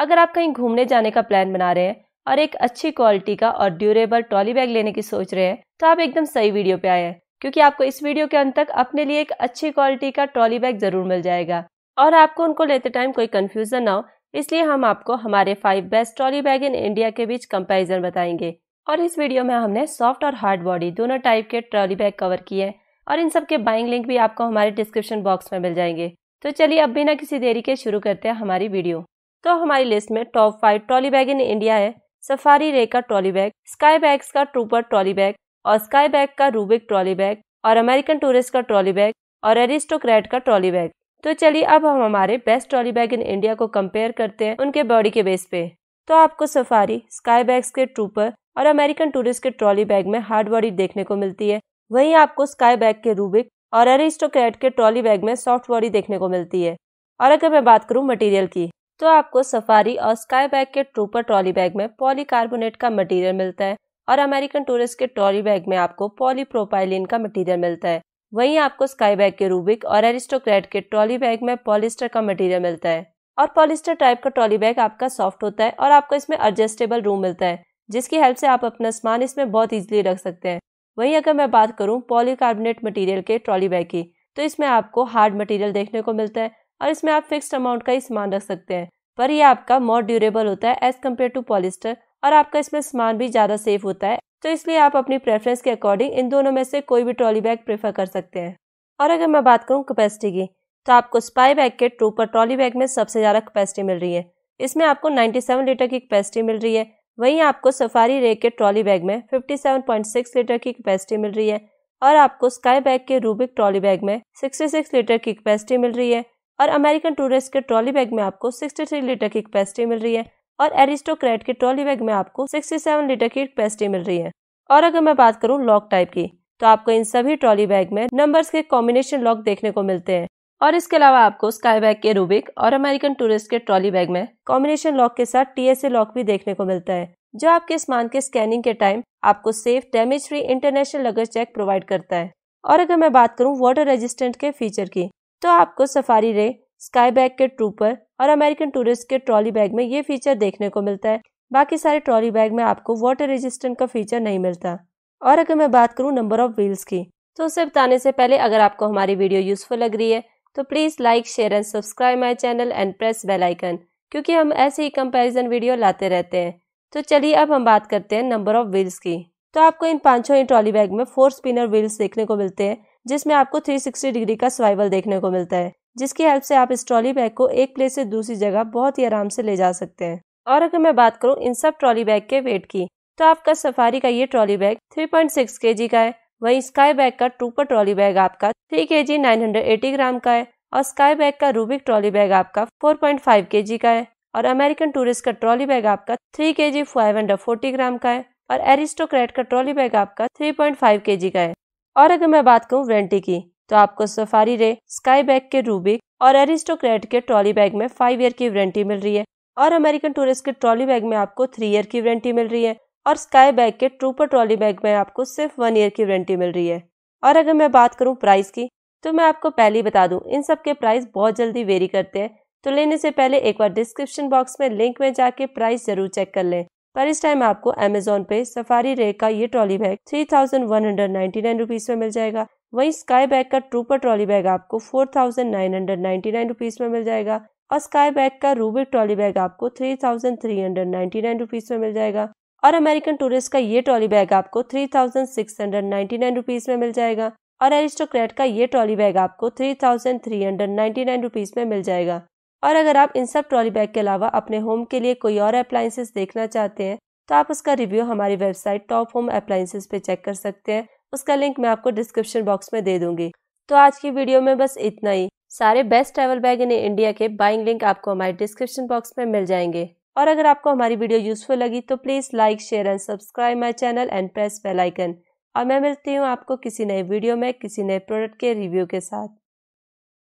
अगर आप कहीं घूमने जाने का प्लान बना रहे हैं और एक अच्छी क्वालिटी का और ड्यूरेबल ट्रॉली बैग लेने की सोच रहे हैं तो आप एकदम सही वीडियो पे आए हैं क्योंकि आपको इस वीडियो के अंत तक अपने लिए एक अच्छी क्वालिटी का ट्रॉली बैग जरूर मिल जाएगा और आपको उनको लेते टाइम कोई कन्फ्यूजन ना हो इसलिए हम आपको हमारे five best trolley bag in India के बीच कंपेरिजन बताएंगे और इस वीडियो में हमने सॉफ्ट और हार्ड बॉडी दोनों टाइप के ट्रॉली बैग कवर किए हैं और इन सब के बाइंग लिंक भी आपको हमारे डिस्क्रिप्शन बॉक्स में मिल जाएंगे तो चलिए अब बिना किसी देरी के शुरू करते हैं हमारी वीडियो तो हमारी लिस्ट में top five trolley bag in India है सफारी रे का ट्रॉली बैग स्काई बैग्स का ट्रूपर ट्रॉली बैग और स्काई बैग का रूबिक ट्रॉली बैग और अमेरिकन टूरिस्ट का ट्रॉली बैग और एरिस्टोक्रेट का ट्रॉली बैग तो चलिए अब हम हमारे best trolley bag in India को कंपेयर करते हैं उनके बॉडी के बेस पे तो आपको सफारी स्काई बैग्स के ट्रूपर और अमेरिकन टूरिस्ट के ट्रॉली बैग में हार्ड बॉडी देखने को मिलती है वहीं आपको स्काई बैग के रूबिक और एरिस्टोक्रेट के ट्रॉली बैग में सॉफ्ट बॉडी देखने को मिलती है और अगर मैं बात करूँ मटेरियल की तो आपको सफारी और स्काई बैग के ट्रूपर ट्रॉली बैग में पॉलीकार्बोनेट का मटेरियल मिलता है और अमेरिकन टूरिस्ट के ट्रॉली बैग में आपको पॉलीप्रोपाइलिन का मटेरियल मिलता है वहीं आपको स्काई बैग के रूबिक और एरिस्टोक्रेट के ट्रॉली बैग में पॉलिस्टर का मटेरियल मिलता है और पॉलिस्टर टाइप का ट्रॉली बैग आपका सॉफ्ट होता है और आपको इसमें एडजस्टेबल रूम मिलता है जिसकी हेल्प से आप अपना सामान इसमें बहुत ईजिली रख सकते हैं वहीं अगर मैं बात करूं पॉलीकार्बोनेट मटेरियल के ट्रॉली बैग की तो इसमें आपको हार्ड मटेरियल देखने को मिलता है और इसमें आप फिक्स्ड अमाउंट का ही सामान रख सकते हैं पर यह आपका मोर ड्यूरेबल होता है एज कम्पेयर टू पॉलिस्टर और आपका इसमें सामान भी ज़्यादा सेफ होता है तो इसलिए आप अपनी प्रेफरेंस के अकॉर्डिंग इन दोनों में से कोई भी ट्रॉली बैग प्रेफर कर सकते हैं और अगर मैं बात करूँ कैपेसिटी की तो आपको स्पाई बैग के ट्रूपर पर ट्रॉली बैग में सबसे ज़्यादा कैपेसिटी मिल रही है इसमें आपको 97 लीटर की कैपेसिटी मिल रही है वहीं आपको सफारी रे के ट्रॉली बैग में 57.6 लीटर की कैपेसिटी मिल रही है और आपको स्काई बैग के रूबिक ट्रॉली बैग में 66 लीटर की कैपेसिटी मिल रही है और अमेरिकन टूरिस्ट के ट्रॉली बैग में आपको 63 लीटर की कैपेसिटी मिल रही है और एरिस्टोक्रेट के ट्रॉली बैग में आपको 67 लीटर की कैपेसिटी मिल रही है और अगर मैं बात करूँ लॉक टाइप की तो आपको इन सभी ट्रॉली बैग में नंबर्स के कॉम्बिनेशन लॉक देखने को मिलते हैं और इसके अलावा आपको स्काई बैग के रूबिक और अमेरिकन टूरिस्ट के ट्रॉली बैग में कॉम्बिनेशन लॉक के साथ टीएसए लॉक भी देखने को मिलता है जो आपके सामान के स्कैनिंग के टाइम आपको safe damage free international luggage check provide करता है और अगर मैं बात करूँ वाटर रेजिस्टेंट के फीचर की तो आपको सफारी रे स्काई बैग के ट्रूपर और अमेरिकन टूरिस्ट के ट्रॉली बैग में ये फीचर देखने को मिलता है बाकी सारे ट्रॉली बैग में आपको वाटर रेजिस्टेंट का फीचर नहीं मिलता और अगर मैं बात करूँ नंबर ऑफ व्हील्स की तो उसे बताने से पहले अगर आपको हमारी वीडियो यूजफुल लग रही है तो please like share and subscribe my channel and press bell icon क्योंकि हम ऐसे ही कंपैरिजन वीडियो लाते रहते हैं तो चलिए अब हम बात करते हैं नंबर ऑफ व्हील्स की तो आपको इन पांचों ही ट्रॉली बैग में फोर स्पिनर व्हील्स देखने को मिलते हैं जिसमें आपको 360 डिग्री का स्वाइवल देखने को मिलता है जिसकी हेल्प से आप इस ट्रॉली बैग को एक प्लेस से दूसरी जगह बहुत ही आराम से ले जा सकते हैं और अगर मैं बात करूँ इन सब ट्रॉली बैग के वेट की तो आपका सफारी का ये ट्रॉली बैग 3.6 पॉइंट का है वही स्काई बैग का ट्रूपर ट्रॉली बैग आपका 3 के जी ग्राम का है और स्काई बैग का रूबिक ट्रॉली बैग आपका 4.5 पॉइंट का है और अमेरिकन टूरिस्ट का ट्रॉली बैग आपका 3 के जी ग्राम का है और एरिस्टोक्रेट का ट्रॉली बैग आपका 3.5 पॉइंट का है और अगर मैं बात करूँ वारंटी की तो आपको सफारी रे स्काई बैग के रूबिक और एरिस्टोक्रेट के ट्रॉली बैग में फाइव ईयर की वारंटी मिल रही है और अमेरिकन टूरिस्ट के ट्रॉली बैग में आपको थ्री ईयर की वारंटी मिल रही है और स्काई बैग के ट्रूपर ट्रॉली बैग में आपको सिर्फ वन ईयर की वारंटी मिल रही है और अगर मैं बात करूँ प्राइस की तो मैं आपको पहले ही बता दूँ इन सब के प्राइस बहुत जल्दी वेरी करते हैं तो लेने से पहले एक बार डिस्क्रिप्शन बॉक्स में लिंक में जाके प्राइस जरूर चेक कर लें पर इस टाइम आपको अमेजोन पे सफारी रे का ये trolley bag three thousand one hundred ninety nine rupees में मिल जाएगा वहीं स्काई बैग का ट्रूपर ट्रॉली बैग आपको four thousand nine hundred ninety nine rupees में मिल जाएगा और स्काई बैग का रूबिक ट्रॉली बैग आपको three thousand three hundred ninety nine rupees में मिल जाएगा और अमेरिकन टूरिस्ट का ये ट्रॉली बैग आपको three thousand six hundred ninety nine rupees में मिल जाएगा और एरिस्टोक्रेट का ये ट्रॉली बैग आपको three thousand three hundred ninety nine rupees में मिल जाएगा और अगर आप इन सब ट्रॉली बैग के अलावा अपने होम के लिए कोई और अप्लाइंसेस देखना चाहते हैं तो आप उसका रिव्यू हमारी वेबसाइट टॉप होम अप्लाइंसेस पे चेक कर सकते हैं उसका लिंक मैं आपको डिस्क्रिप्शन बॉक्स में दे दूंगी तो आज की वीडियो में बस इतना ही सारे best travel bag in India के बाइंग लिंक आपको हमारे डिस्क्रिप्शन बॉक्स में मिल जाएंगे और अगर आपको हमारी वीडियो यूजफुल लगी तो please like share and subscribe my channel and press bell icon और मैं मिलती हूँ आपको किसी नए वीडियो में किसी नए प्रोडक्ट के रिव्यू के साथ